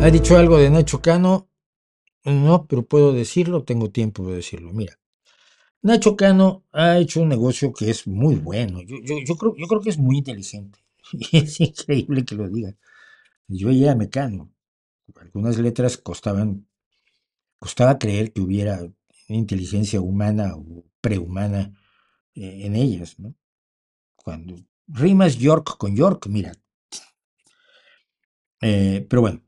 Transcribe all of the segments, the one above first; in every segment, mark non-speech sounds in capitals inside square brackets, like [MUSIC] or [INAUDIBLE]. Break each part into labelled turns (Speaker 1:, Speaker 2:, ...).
Speaker 1: ¿Ha dicho algo de Nacho Cano? No, pero puedo decirlo, tengo tiempo de decirlo. Mira, Nacho Cano ha hecho un negocio que es muy bueno. Yo, creo, que es muy inteligente. [LAUGHS] es increíble que lo diga. Yo ya a Mecano. Algunas letras costaban, costaba creer que hubiera inteligencia humana o prehumana eh, en ellas, Cuando rimas York con York, mira. Eh, pero bueno,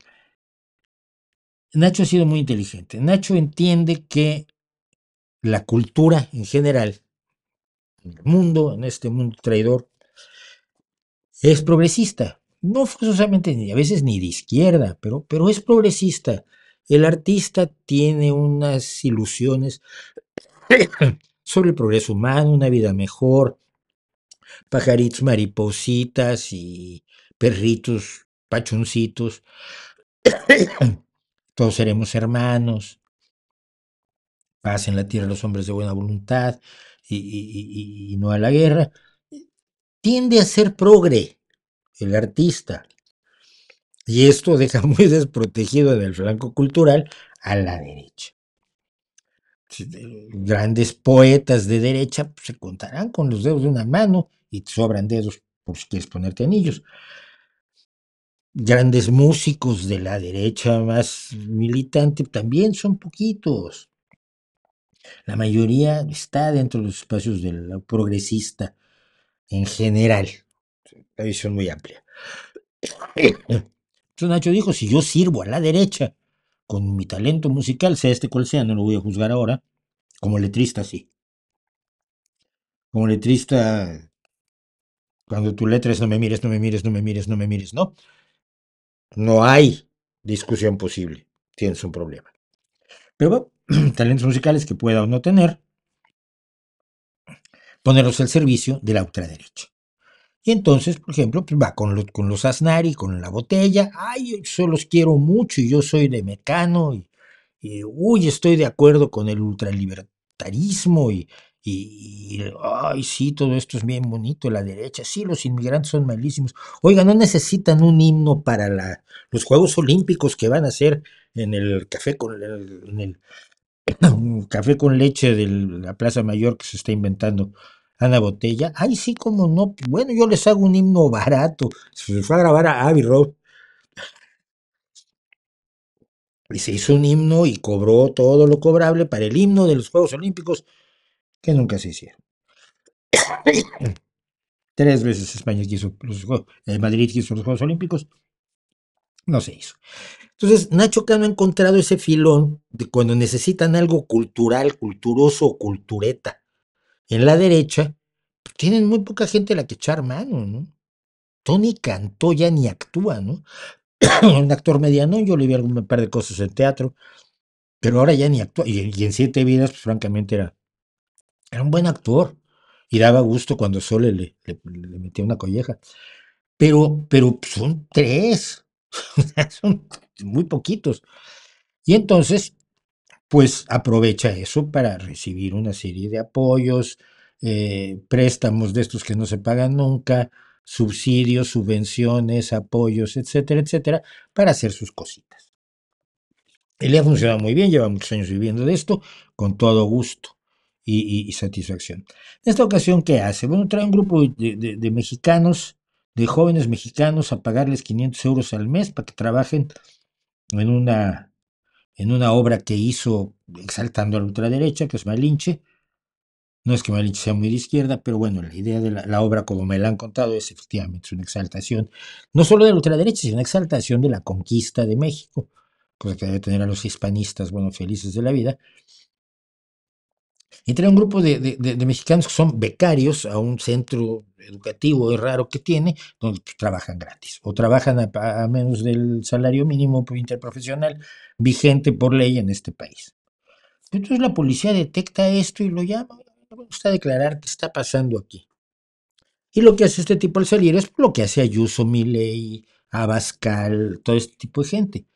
Speaker 1: Nacho ha sido muy inteligente. Nacho entiende que la cultura en general, en el mundo, en este mundo traidor, es progresista. No ni a veces ni de izquierda, pero, pero es progresista. El artista tiene unas ilusiones [COUGHS] sobre el progreso humano, una vida mejor, pajaritos, maripositas y perritos, pachoncitos. [COUGHS] todos seremos hermanos, paz en la tierra los hombres de buena voluntad y, no a la guerra, tiende a ser progre el artista. Y esto deja [LAUGHS] muy desprotegido en el flanco cultural a la derecha. Grandes poetas de derecha pues, se contarán con los dedos de una mano y te sobran dedos por si quieres ponerte anillos grandes músicos de la derecha más militante también son poquitos. La mayoría está dentro de los espacios del progresista en general. La visión muy amplia. [COUGHS] Entonces Nacho dijo, si yo sirvo a la derecha con mi talento musical, sea este cual sea, no lo voy a juzgar ahora, como letrista sí. Como letrista, cuando tu letra no me mires, no me mires, no me mires, ¿no? Me mires, ¿no? No hay discusión posible. Tienes un problema. Pero [CLEARS THROAT] talentos musicales que pueda o no tener, ponerlos al servicio de la ultraderecha. Y entonces, por ejemplo, pues va con, con los Aznari, con la botella. Ay, yo los quiero mucho y yo soy de Mecano. Y, uy, estoy de acuerdo con el ultralibertarismo y, y, ay, sí, todo esto es bien bonito, la derecha, sí, los inmigrantes son malísimos. Oiga, no necesitan un himno para los Juegos Olímpicos que van a hacer en el café con el, [COUGHS] café con leche de la Plaza Mayor que se está inventando Ana Botella. Ay, sí, como no. Bueno, yo les hago un himno barato. Se fue a grabar a Abby Road. Y se hizo un himno y cobró todo lo cobrable para el himno de los Juegos Olímpicos que nunca se hicieron. [COUGHS] Tres veces España quiso los Juegos, eh, Madrid quiso los Juegos Olímpicos, no se hizo. Entonces, Nacho Cano ha encontrado ese filón de cuando necesitan algo cultural, culturoso cultureta. En la derecha, tienen muy poca gente la que echar mano, ¿no? Tony cantó ya ni actúa, ¿no? [COUGHS] un actor mediano, yo le vi algún par de cosas en teatro, pero ahora ya ni actúa. Y, en siete vidas, pues, francamente, era era un buen actor y daba gusto cuando Sole le, metía una colleja. Pero, pero son tres, [LAUGHS] son muy poquitos. Y entonces, pues aprovecha eso para recibir una serie de apoyos, eh, préstamos de estos que no se pagan nunca, subsidios, subvenciones, apoyos, etcétera, etcétera, para hacer sus cositas. Él le ha funcionado muy bien, lleva muchos años viviendo de esto, con todo gusto y, satisfacción. En esta ocasión, ¿qué hace? Bueno, trae un grupo de, mexicanos, de jóvenes mexicanos, a pagarles 500 euros al mes para que trabajen en una, en una obra que hizo exaltando a la ultraderecha, que es Malinche. No es que Malinche sea muy de izquierda, pero bueno, la idea de la, la obra, como me la han contado, es efectivamente una exaltación, no solo de la ultraderecha, sino una exaltación de la conquista de México, cosa que debe tener a los hispanistas, bueno, felices de la vida. Y un grupo de, mexicanos que son becarios a un centro educativo raro que tiene, donde trabajan gratis o trabajan a, menos del salario mínimo interprofesional vigente por ley en este país. Entonces la policía detecta esto y lo llama, vamos gusta declarar qué está pasando aquí. Y lo que hace este tipo al salir es lo que hace Ayuso, Miley, Abascal, todo este tipo de gente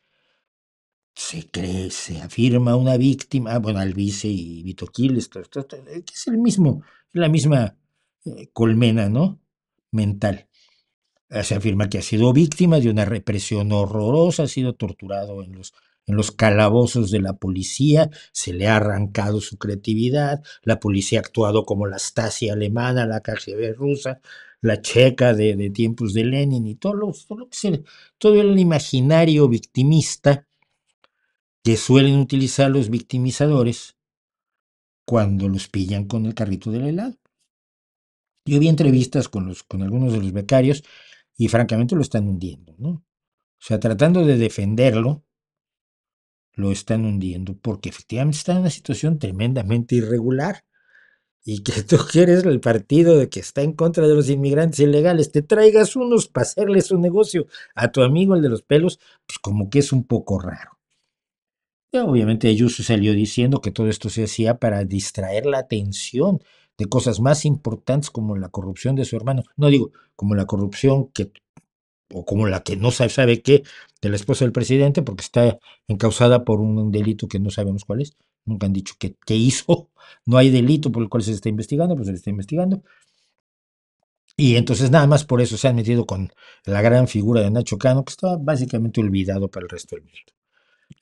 Speaker 1: se cree, se afirma una víctima, ah, bueno, Albice y Vito Quiles, que es el mismo, la misma eh, colmena, ¿no? Mental. Ah, se afirma que ha sido víctima de una represión horrorosa, ha sido torturado en los, en los calabozos de la policía, se le ha arrancado su creatividad, la policía ha actuado como la Stasi alemana, la KGB rusa, la checa de, tiempos de Lenin y todo, lo, todo, que todo el imaginario victimista que suelen utilizar los victimizadores cuando los pillan con el carrito del helado. Yo vi entrevistas con, algunos de los becarios y francamente lo están hundiendo, ¿no? O sea, tratando de defenderlo, lo están hundiendo porque efectivamente está en una situación tremendamente irregular y que [LAUGHS] tú quieres el partido de que está en contra de los inmigrantes ilegales, te traigas unos para hacerle su negocio a tu amigo el de los pelos, pues como que es un poco raro obviamente Ayuso salió diciendo que todo esto se hacía para distraer la atención de cosas más importantes como la corrupción de su hermano. No digo como la corrupción que o como la que no sabe, sabe qué de la esposa del presidente porque está encausada por un delito que no sabemos cuál es. Nunca han dicho qué hizo. [LAUGHS] No hay delito por el cual se está investigando, pues se está investigando. Y entonces nada más por eso se han metido con la gran figura de Nacho Cano, que estaba básicamente olvidado para el resto del mundo.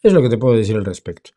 Speaker 1: Es lo que te puedo decir al respecto.